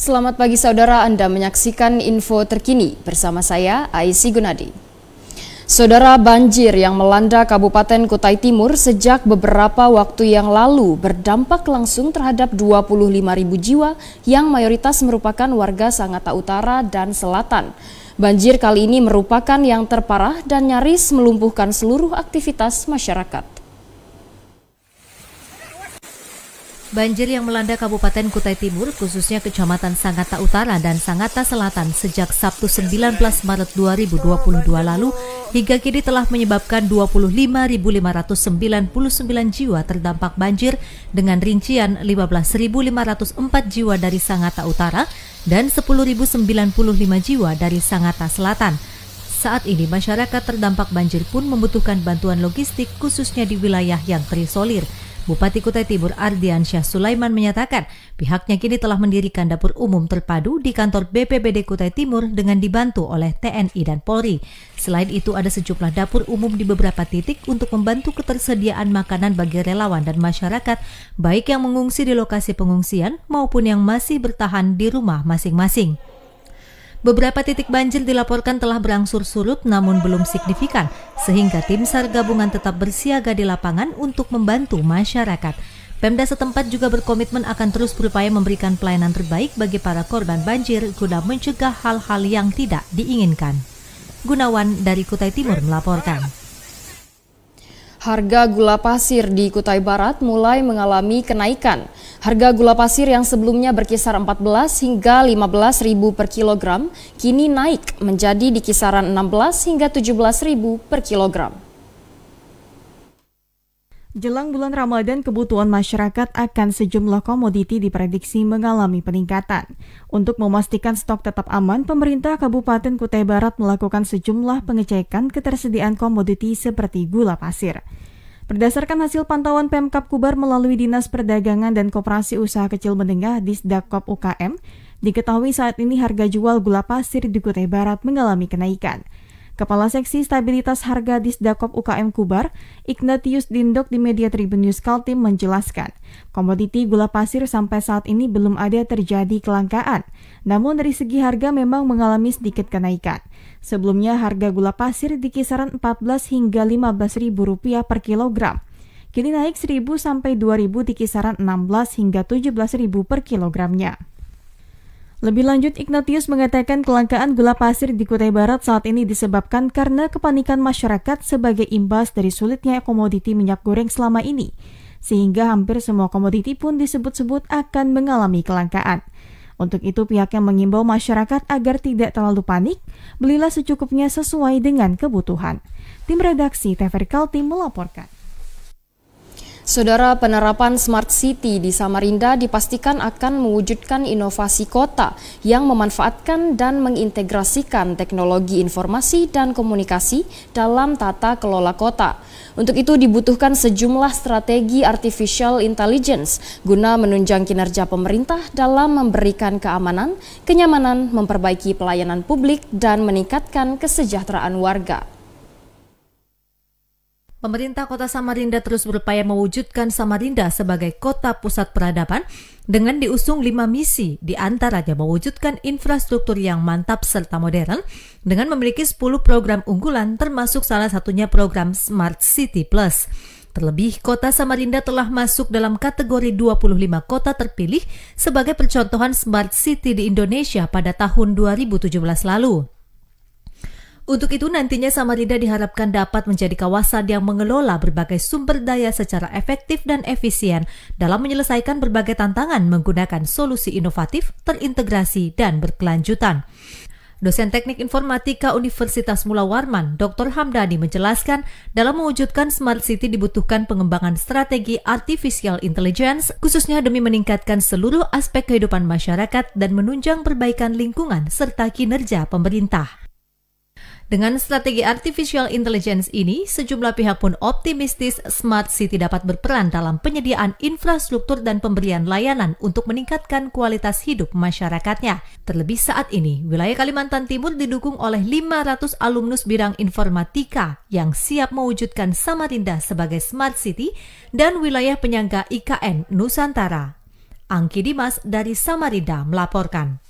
Selamat pagi saudara, Anda menyaksikan info terkini bersama saya Aisy Gunadi. Saudara banjir yang melanda Kabupaten Kutai Timur sejak beberapa waktu yang lalu berdampak langsung terhadap ribu jiwa yang mayoritas merupakan warga Sangatta Utara dan Selatan. Banjir kali ini merupakan yang terparah dan nyaris melumpuhkan seluruh aktivitas masyarakat. Banjir yang melanda Kabupaten Kutai Timur, khususnya Kecamatan Sangatta Utara dan Sangatta Selatan sejak Sabtu 19 Maret 2022 lalu hingga kini telah menyebabkan 25.599 jiwa terdampak banjir dengan rincian 15.504 jiwa dari Sangatta Utara dan 10.095 jiwa dari Sangatta Selatan. Saat ini masyarakat terdampak banjir pun membutuhkan bantuan logistik khususnya di wilayah yang terisolir. Bupati Kutai Timur Ardiansyah Sulaiman menyatakan pihaknya kini telah mendirikan dapur umum terpadu di kantor BPBD Kutai Timur dengan dibantu oleh TNI dan Polri. Selain itu ada sejumlah dapur umum di beberapa titik untuk membantu ketersediaan makanan bagi relawan dan masyarakat baik yang mengungsi di lokasi pengungsian maupun yang masih bertahan di rumah masing-masing. Beberapa titik banjir dilaporkan telah berangsur surut namun belum signifikan, sehingga tim SAR gabungan tetap bersiaga di lapangan untuk membantu masyarakat. Pemda setempat juga berkomitmen akan terus berupaya memberikan pelayanan terbaik bagi para korban banjir guna mencegah hal-hal yang tidak diinginkan. Gunawan dari Kutai Timur melaporkan. Harga gula pasir di Kutai Barat mulai mengalami kenaikan. Harga gula pasir yang sebelumnya berkisar 14 hingga 15 ribu per kilogram, kini naik menjadi di kisaran 16 hingga 17 ribu per kilogram. Jelang bulan Ramadan, kebutuhan masyarakat akan sejumlah komoditi diprediksi mengalami peningkatan. Untuk memastikan stok tetap aman, pemerintah Kabupaten Kutai Barat melakukan sejumlah pengecekan ketersediaan komoditi seperti gula pasir. Berdasarkan hasil pantauan Pemkap Kubar melalui Dinas Perdagangan dan Koperasi Usaha Kecil Menengah di Sdakop UKM, diketahui saat ini harga jual gula pasir di Kutai Barat mengalami kenaikan – Kepala Seksi Stabilitas Harga Disdakop UKM Kubar, Ignatius Dindok di media Tribun News Kaltim menjelaskan, komoditi gula pasir sampai saat ini belum ada terjadi kelangkaan. Namun dari segi harga memang mengalami sedikit kenaikan. Sebelumnya harga gula pasir di kisaran 14 hingga 15 ribu rupiah per kilogram. Kini naik 1.000 sampai 2.000 di kisaran 16 hingga 17 ribu per kilogramnya. Lebih lanjut, Ignatius mengatakan kelangkaan gula pasir di Kutai Barat saat ini disebabkan karena kepanikan masyarakat sebagai imbas dari sulitnya komoditi minyak goreng selama ini, sehingga hampir semua komoditi pun disebut-sebut akan mengalami kelangkaan. Untuk itu pihak yang mengimbau masyarakat agar tidak terlalu panik, belilah secukupnya sesuai dengan kebutuhan. Tim redaksi TVRI Kaltim melaporkan. Saudara penerapan Smart City di Samarinda dipastikan akan mewujudkan inovasi kota yang memanfaatkan dan mengintegrasikan teknologi informasi dan komunikasi dalam tata kelola kota. Untuk itu dibutuhkan sejumlah strategi artificial intelligence guna menunjang kinerja pemerintah dalam memberikan keamanan, kenyamanan, memperbaiki pelayanan publik, dan meningkatkan kesejahteraan warga. Pemerintah Kota Samarinda terus berupaya mewujudkan Samarinda sebagai kota pusat peradaban dengan diusung lima misi, di antaranya mewujudkan infrastruktur yang mantap serta modern dengan memiliki 10 program unggulan termasuk salah satunya program Smart City Plus. Terlebih, kota Samarinda telah masuk dalam kategori 25 kota terpilih sebagai percontohan Smart City di Indonesia pada tahun 2017 lalu. Untuk itu nantinya Samarinda diharapkan dapat menjadi kawasan yang mengelola berbagai sumber daya secara efektif dan efisien dalam menyelesaikan berbagai tantangan menggunakan solusi inovatif, terintegrasi, dan berkelanjutan. Dosen Teknik Informatika Universitas Mula Warman, Dr. Hamdani menjelaskan, dalam mewujudkan smart city dibutuhkan pengembangan strategi artificial intelligence, khususnya demi meningkatkan seluruh aspek kehidupan masyarakat dan menunjang perbaikan lingkungan serta kinerja pemerintah. Dengan strategi artificial intelligence ini, sejumlah pihak pun optimistis smart city dapat berperan dalam penyediaan infrastruktur dan pemberian layanan untuk meningkatkan kualitas hidup masyarakatnya. Terlebih saat ini, wilayah Kalimantan Timur didukung oleh 500 alumnus bidang informatika yang siap mewujudkan Samarinda sebagai smart city dan wilayah penyangga IKN Nusantara. Angki Dimas dari Samarinda melaporkan.